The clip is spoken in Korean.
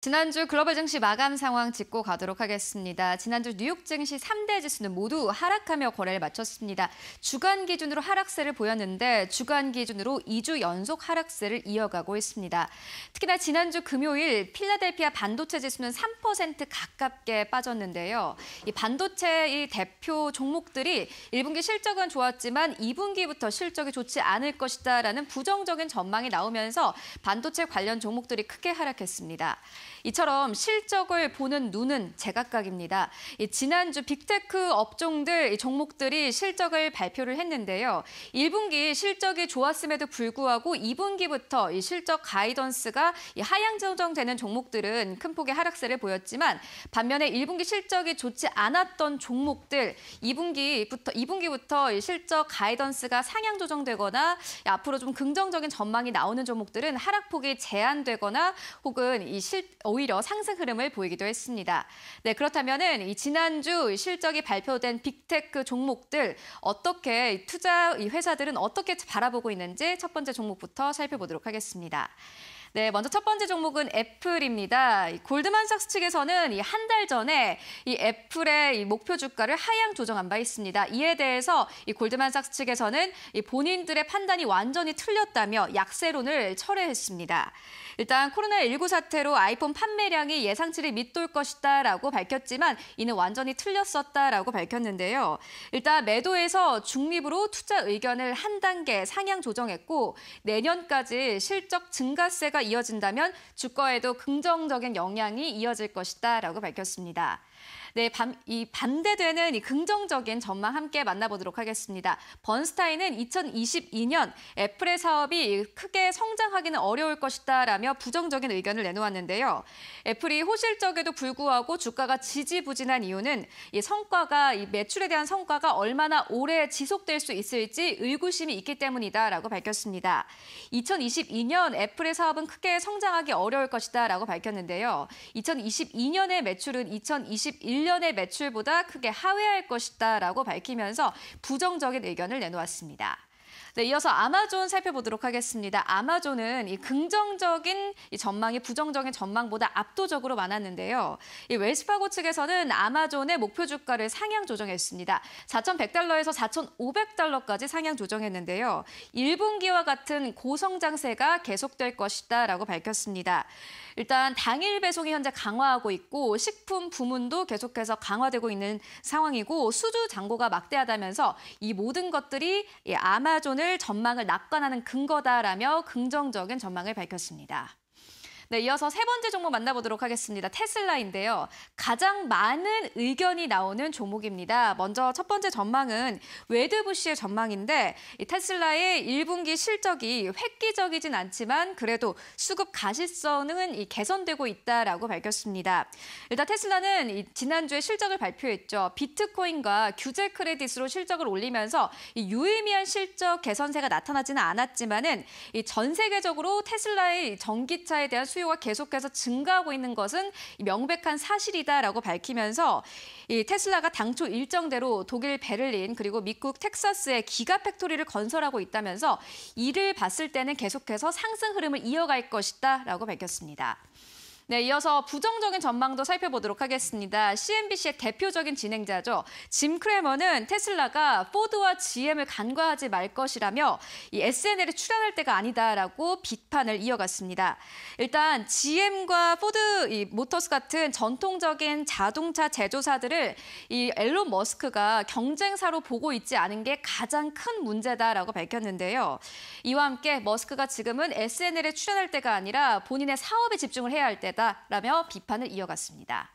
지난주 글로벌 증시 마감 상황 짚고 가도록 하겠습니다. 지난주 뉴욕 증시 3대 지수는 모두 하락하며 거래를 마쳤습니다. 주간 기준으로 하락세를 보였는데 주간 기준으로 2주 연속 하락세를 이어가고 있습니다. 특히나 지난주 금요일 필라델피아 반도체 지수는 3% 가깝게 빠졌는데요. 이 반도체 의 대표 종목들이 1분기 실적은 좋았지만 2분기부터 실적이 좋지 않을 것이다라는 부정적인 전망이 나오면서 반도체 관련 종목들이 크게 하락했습니다. 이처럼 실적을 보는 눈은 제각각입니다. 지난주 빅테크 업종들 종목들이 실적을 발표를 했는데요. 1분기 실적이 좋았음에도 불구하고 2분기부터 실적 가이던스가 하향 조정되는 종목들은 큰 폭의 하락세를 보였지만 반면에 1분기 실적이 좋지 않았던 종목들 2분기부터 2분기부터 실적 가이던스가 상향 조정되거나 앞으로 좀 긍정적인 전망이 나오는 종목들은 하락폭이 제한되거나 혹은 이 실, 오히려 상승 흐름을 보이기도 했습니다. 네, 그렇다면은 지난주 실적이 발표된 빅테크 종목들 어떻게 투자 이 회사들은 어떻게 바라보고 있는지 첫 번째 종목부터 살펴보도록 하겠습니다. 네, 먼저 첫 번째 종목은 애플입니다. 골드만삭스 측에서는 이 한 달 전에 이 애플의 이 목표 주가를 하향 조정한 바 있습니다. 이에 대해서 이 골드만삭스 측에서는 이 본인들의 판단이 완전히 틀렸다며 약세론을 철회했습니다. 일단 코로나19 사태로 아이폰 판매량이 예상치를 밑돌 것이다라고 밝혔지만 이는 완전히 틀렸었다라고 밝혔는데요. 일단 매도에서 중립으로 투자 의견을 한 단계 상향 조정했고 내년까지 실적 증가세가 추세가 이어진다면 주가에도 긍정적인 영향이 이어질 것이다라고 밝혔습니다. 네, 반, 이 반대되는 이 긍정적인 전망 함께 만나보도록 하겠습니다. 번스타인은 2022년 애플의 사업이 크게 성장하기는 어려울 것이다라며 부정적인 의견을 내놓았는데요. 애플이 호실적에도 불구하고 주가가 지지부진한 이유는 이 성과가 이 매출에 대한 성과가 얼마나 오래 지속될 수 있을지 의구심이 있기 때문이다라고 밝혔습니다. 2022년 애플의 사업은 크게 성장하기 어려울 것이다 라고 밝혔는데요. 2022년의 매출은 2021년의 매출보다 크게 하회할 것이다 라고 밝히면서 부정적인 의견을 내놓았습니다. 네, 이어서 아마존 살펴보도록 하겠습니다. 아마존은 이 긍정적인 이 전망이 부정적인 전망보다 압도적으로 많았는데요. 이 웰스파고 측에서는 아마존의 목표 주가를 상향 조정했습니다. 4,100달러에서 4,500달러까지 상향 조정했는데요. 1분기와 같은 고성장세가 계속될 것이다라고 밝혔습니다. 일단 당일 배송이 현재 강화하고 있고 식품 부문도 계속해서 강화되고 있는 상황이고 수주 잔고가 막대하다면서 이 모든 것들이 아마존 오늘 전망을 낙관하는 근거다라며 긍정적인 전망을 밝혔습니다. 네, 이어서 세 번째 종목 만나보도록 하겠습니다. 테슬라인데요. 가장 많은 의견이 나오는 종목입니다. 먼저 첫 번째 전망은 웨드부시의 전망인데 이 테슬라의 1분기 실적이 획기적이진 않지만 그래도 수급 가시성은 이 개선되고 있다라고 밝혔습니다. 일단 테슬라는 지난주에 실적을 발표했죠. 비트코인과 규제 크레딧으로 실적을 올리면서 이 유의미한 실적 개선세가 나타나지는 않았지만은 전 세계적으로 테슬라의 전기차에 대한 수 수요가 계속해서 증가하고 있는 것은 명백한 사실이다라고 밝히면서 이 테슬라가 당초 일정대로 독일 베를린 그리고 미국 텍사스에 기가 팩토리를 건설하고 있다면서 이를 봤을 때는 계속해서 상승 흐름을 이어갈 것이다라고 밝혔습니다. 네, 이어서 부정적인 전망도 살펴보도록 하겠습니다. CNBC의 대표적인 진행자죠. 짐 크레머는 테슬라가 포드와 GM을 간과하지 말 것이라며 이 SNL에 출연할 때가 아니다라고 비판을 이어갔습니다. 일단 GM과 포드 이 모터스 같은 전통적인 자동차 제조사들을 이 앨런 머스크가 경쟁사로 보고 있지 않은 게 가장 큰 문제다라고 밝혔는데요. 이와 함께 머스크가 지금은 SNL에 출연할 때가 아니라 본인의 사업에 집중을 해야 할 때다. 문제다라며 비판을 이어갔습니다.